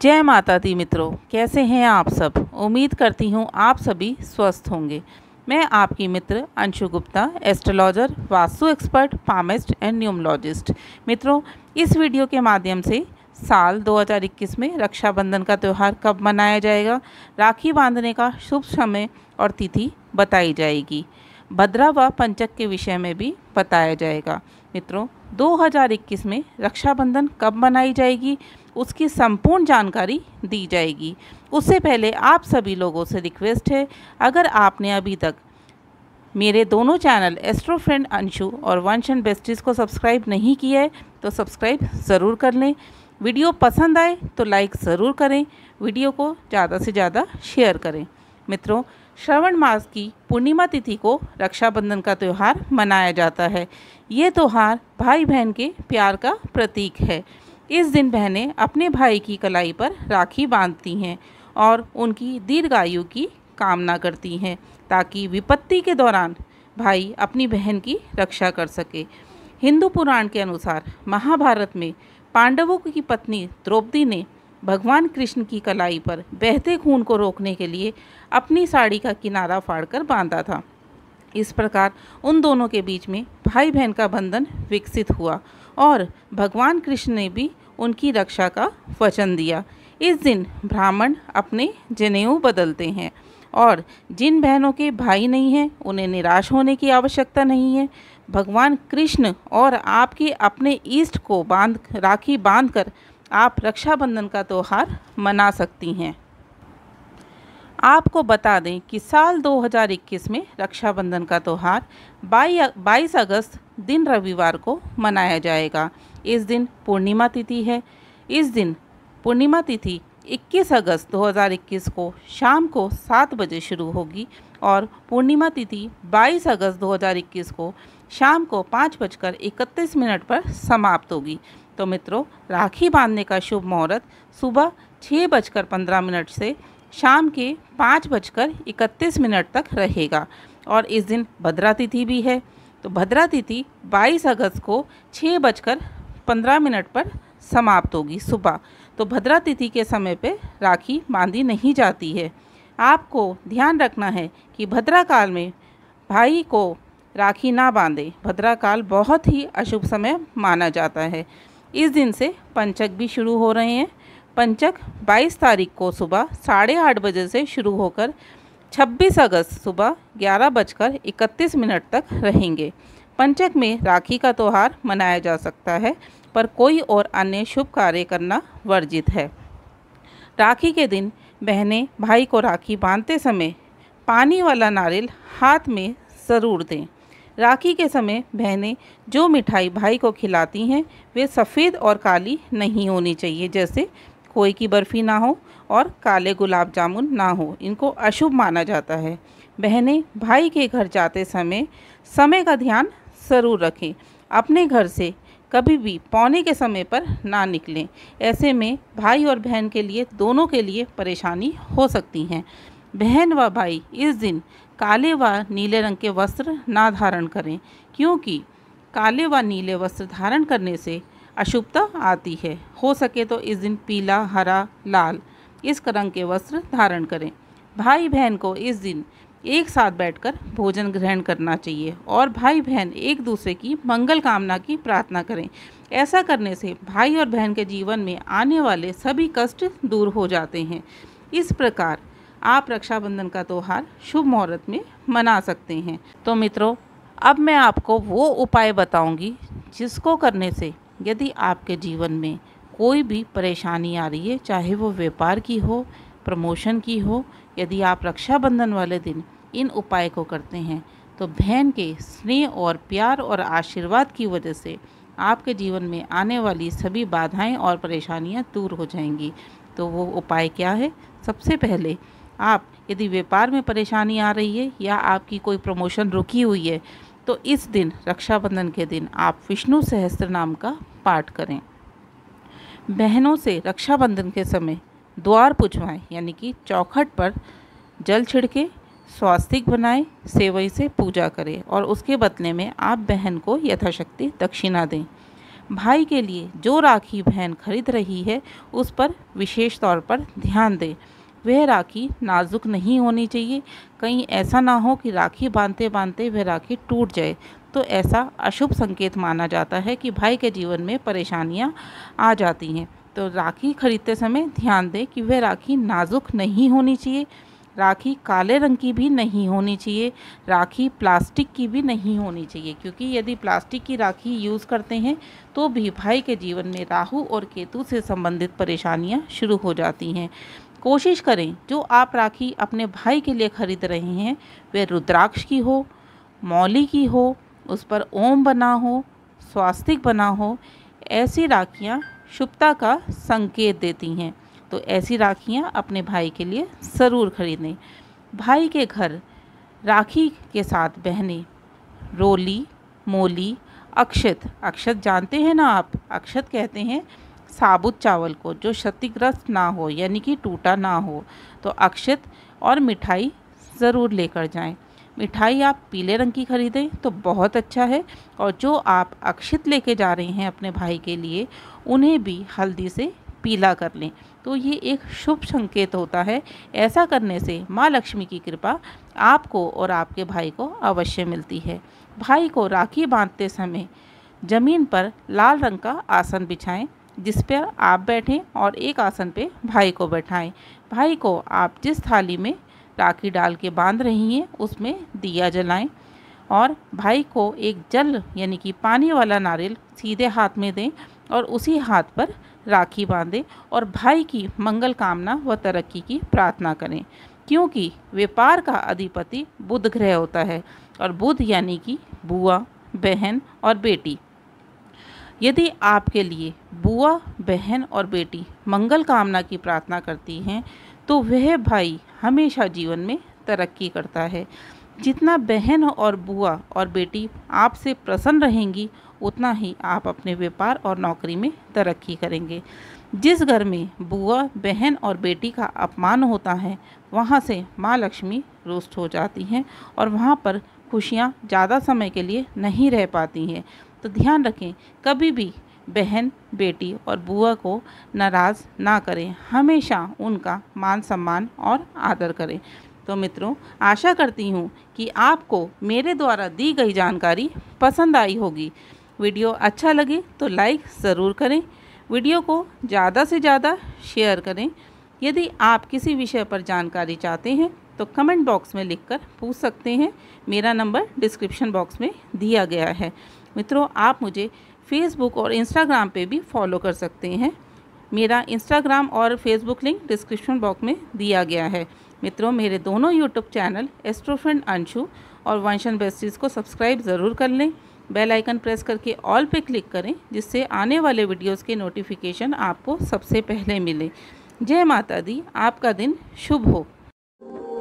जय माता दी मित्रों कैसे हैं आप सब उम्मीद करती हूँ आप सभी स्वस्थ होंगे मैं आपकी मित्र Anshu Gupta astrologer Vastu expert pharmacist and numerologist मित्रों इस वीडियो के माध्यम से साल 2021 में रक्षाबंधन का त्यौहार कब मनाया जाएगा राखी बांधने का शुभ समय और तिथि बताई जाएगी भद्रा व पंचक के विषय में भी बताया जाएगा मित्रों 2021 में रक्षाबंधन कब मनाई जाएगी उसकी संपूर्ण जानकारी दी जाएगी उससे पहले आप सभी लोगों से रिक्वेस्ट है अगर आपने अभी तक मेरे दोनों चैनल एस्ट्रो फ्रेंड अंशु और वंश एंड बेस्टिस को सब्सक्राइब नहीं किया है तो सब्सक्राइब ज़रूर कर लें वीडियो पसंद आए तो लाइक ज़रूर करें वीडियो को ज़्यादा से ज़्यादा शेयर करें मित्रों श्रवण मास की पूर्णिमा तिथि को रक्षाबंधन का त्यौहार मनाया जाता है ये त्यौहार भाई बहन के प्यार का प्रतीक है इस दिन बहनें अपने भाई की कलाई पर राखी बांधती हैं और उनकी दीर्घायु की कामना करती हैं ताकि विपत्ति के दौरान भाई अपनी बहन की रक्षा कर सके हिंदू पुराण के अनुसार महाभारत में पांडवों की पत्नी द्रौपदी ने भगवान कृष्ण की कलाई पर बहते खून को रोकने के लिए अपनी साड़ी का किनारा फाड़कर बांधा था इस प्रकार उन दोनों के बीच में भाई बहन का बंधन विकसित हुआ और भगवान कृष्ण ने भी उनकी रक्षा का वचन दिया इस दिन ब्राह्मण अपने जनेऊ बदलते हैं और जिन बहनों के भाई नहीं हैं उन्हें निराश होने की आवश्यकता नहीं है भगवान कृष्ण और आपके अपने ईष्ट को बांध राखी बांधकर आप रक्षाबंधन का त्यौहार मना सकती हैं आपको बता दें कि साल 2021 में रक्षाबंधन का त्यौहार 22 अगस्त दिन रविवार को मनाया जाएगा इस दिन पूर्णिमा तिथि है इस दिन पूर्णिमा तिथि 21 अगस्त 2021 को शाम को सात बजे शुरू होगी और पूर्णिमा तिथि 22 अगस्त 2021 को शाम को पाँच बजकर इकतीस मिनट पर समाप्त होगी तो मित्रों राखी बांधने का शुभ मुहूर्त सुबह छः बजकर पंद्रह मिनट से शाम के पाँच बजकर इकतीस मिनट तक रहेगा और इस दिन भद्रा तिथि भी है तो भद्रा तिथि 22 अगस्त को छः बजकर पंद्रह मिनट पर समाप्त होगी सुबह तो भद्रा तिथि के समय पे राखी बांधी नहीं जाती है आपको ध्यान रखना है कि भद्रा काल में भाई को राखी ना बांधे भद्रा काल बहुत ही अशुभ समय माना जाता है इस दिन से पंचक भी शुरू हो रहे हैं पंचक 22 तारीख को सुबह साढ़े आठ बजे से शुरू होकर 26 अगस्त सुबह ग्यारह बजकर इकतीस मिनट तक रहेंगे पंचक में राखी का त्यौहार मनाया जा सकता है पर कोई और अन्य शुभ कार्य करना वर्जित है राखी के दिन बहनें भाई को राखी बांधते समय पानी वाला नारियल हाथ में ज़रूर दें राखी के समय बहनें जो मिठाई भाई को खिलाती हैं वे सफ़ेद और काली नहीं होनी चाहिए जैसे कोई की बर्फ़ी ना हो और काले गुलाब जामुन ना हो इनको अशुभ माना जाता है बहनें भाई के घर जाते समय समय का ध्यान ज़रूर रखें अपने घर से कभी भी पौने के समय पर ना निकलें ऐसे में भाई और बहन के लिए दोनों के लिए परेशानी हो सकती हैं बहन व भाई इस दिन काले व नीले रंग के वस्त्र ना धारण करें क्योंकि काले व नीले वस्त्र धारण करने से अशुभता आती है हो सके तो इस दिन पीला हरा लाल इस रंग के वस्त्र धारण करें भाई बहन को इस दिन एक साथ बैठकर भोजन ग्रहण करना चाहिए और भाई बहन एक दूसरे की मंगल कामना की प्रार्थना करें ऐसा करने से भाई और बहन के जीवन में आने वाले सभी कष्ट दूर हो जाते हैं इस प्रकार आप रक्षाबंधन का त्यौहार शुभ मुहूर्त में मना सकते हैं तो मित्रों अब मैं आपको वो उपाय बताऊंगी जिसको करने से यदि आपके जीवन में कोई भी परेशानी आ रही है चाहे वो व्यापार की हो प्रमोशन की हो यदि आप रक्षाबंधन वाले दिन इन उपाय को करते हैं तो बहन के स्नेह और प्यार और आशीर्वाद की वजह से आपके जीवन में आने वाली सभी बाधाएं और परेशानियां दूर हो जाएंगी तो वो उपाय क्या है सबसे पहले आप यदि व्यापार में परेशानी आ रही है या आपकी कोई प्रमोशन रुकी हुई है तो इस दिन रक्षाबंधन के दिन आप विष्णु सहस्त्र नाम का पाठ करें बहनों से रक्षाबंधन के समय द्वार पुछवाएं यानी कि चौखट पर जल छिड़के स्वास्तिक बनाएं सेवई से पूजा करें और उसके बदले में आप बहन को यथाशक्ति दक्षिणा दें भाई के लिए जो राखी बहन खरीद रही है उस पर विशेष तौर पर ध्यान दें वह राखी नाजुक नहीं होनी चाहिए कहीं ऐसा ना हो कि राखी बांधते बांधते वह राखी टूट जाए तो ऐसा अशुभ संकेत माना जाता है कि भाई के जीवन में परेशानियां आ जाती हैं तो राखी खरीदते समय ध्यान दें कि वह राखी नाजुक नहीं होनी चाहिए राखी काले रंग की भी नहीं होनी चाहिए राखी प्लास्टिक की भी नहीं होनी चाहिए क्योंकि यदि प्लास्टिक की राखी यूज़ करते हैं तो भी भाई के जीवन में राहु और केतु से संबंधित परेशानियां शुरू हो जाती हैं कोशिश करें जो आप राखी अपने भाई के लिए ख़रीद रहे हैं वह रुद्राक्ष की हो मौली की हो उस पर ओम बना हो स्वास्तिक बना हो ऐसी राखियाँ शुभता का संकेत देती हैं तो ऐसी राखियाँ अपने भाई के लिए ज़रूर खरीदें भाई के घर राखी के साथ बहने रोली मोली अक्षत अक्षत जानते हैं ना आप अक्षत कहते हैं साबुत चावल को जो क्षतिग्रस्त ना हो यानी कि टूटा ना हो तो अक्षत और मिठाई ज़रूर लेकर जाएं मिठाई आप पीले रंग की ख़रीदें तो बहुत अच्छा है और जो आप अक्षित लेके जा रहे हैं अपने भाई के लिए उन्हें भी हल्दी से पीला कर लें तो ये एक शुभ संकेत होता है ऐसा करने से माँ लक्ष्मी की कृपा आपको और आपके भाई को अवश्य मिलती है भाई को राखी बांधते समय ज़मीन पर लाल रंग का आसन बिछाएं जिस पर आप बैठें और एक आसन पे भाई को बैठाएं भाई को आप जिस थाली में टाकी डाल के बांध रही हैं उसमें दिया जलाएं और भाई को एक जल यानी कि पानी वाला नारियल सीधे हाथ में दें और उसी हाथ पर राखी बांधें और भाई की मंगल कामना व तरक्की की प्रार्थना करें क्योंकि व्यापार का अधिपति बुध ग्रह होता है और बुध यानी कि बुआ बहन और बेटी यदि आपके लिए बुआ बहन और बेटी मंगल कामना की प्रार्थना करती हैं तो वह भाई हमेशा जीवन में तरक्की करता है जितना बहन और बुआ और बेटी आपसे प्रसन्न रहेंगी उतना ही आप अपने व्यापार और नौकरी में तरक्की करेंगे जिस घर में बुआ बहन और बेटी का अपमान होता है वहाँ से माँ लक्ष्मी रोस्ट हो जाती हैं और वहाँ पर खुशियाँ ज़्यादा समय के लिए नहीं रह पाती हैं तो ध्यान रखें कभी भी बहन बेटी और बुआ को नाराज़ ना करें हमेशा उनका मान सम्मान और आदर करें तो मित्रों आशा करती हूँ कि आपको मेरे द्वारा दी गई जानकारी पसंद आई होगी वीडियो अच्छा लगे तो लाइक ज़रूर करें वीडियो को ज़्यादा से ज़्यादा शेयर करें यदि आप किसी विषय पर जानकारी चाहते हैं तो कमेंट बॉक्स में लिखकर पूछ सकते हैं मेरा नंबर डिस्क्रिप्शन बॉक्स में दिया गया है मित्रों आप मुझे फेसबुक और इंस्टाग्राम पे भी फॉलो कर सकते हैं मेरा इंस्टाग्राम और फेसबुक लिंक डिस्क्रिप्शन बॉक्स में दिया गया है मित्रों मेरे दोनों यूट्यूब चैनल एस्ट्रोफ्रेंड अंशु और वंशन बेस्टीज़ को सब्सक्राइब ज़रूर कर लें बेल आइकन प्रेस करके ऑल पे क्लिक करें जिससे आने वाले वीडियोस के नोटिफिकेशन आपको सबसे पहले मिले जय माता दी आपका दिन शुभ हो